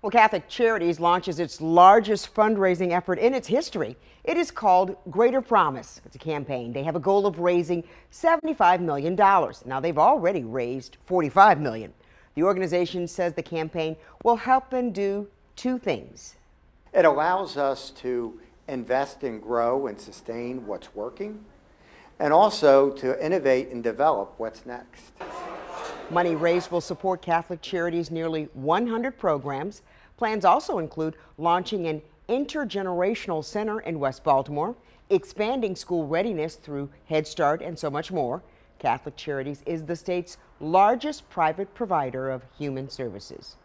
Well, Catholic Charities launches its largest fundraising effort in its history. It is called Greater Promise. It's a campaign. They have a goal of raising $75 million. Now, they've already raised $45 million. The organization says the campaign will help them do two things. It allows us to invest and grow and sustain what's working, and also to innovate and develop what's next. Money raised will support Catholic Charities' nearly 100 programs. Plans also include launching an intergenerational center in West Baltimore, expanding school readiness through Head Start, and so much more. Catholic Charities is the state's largest private provider of human services.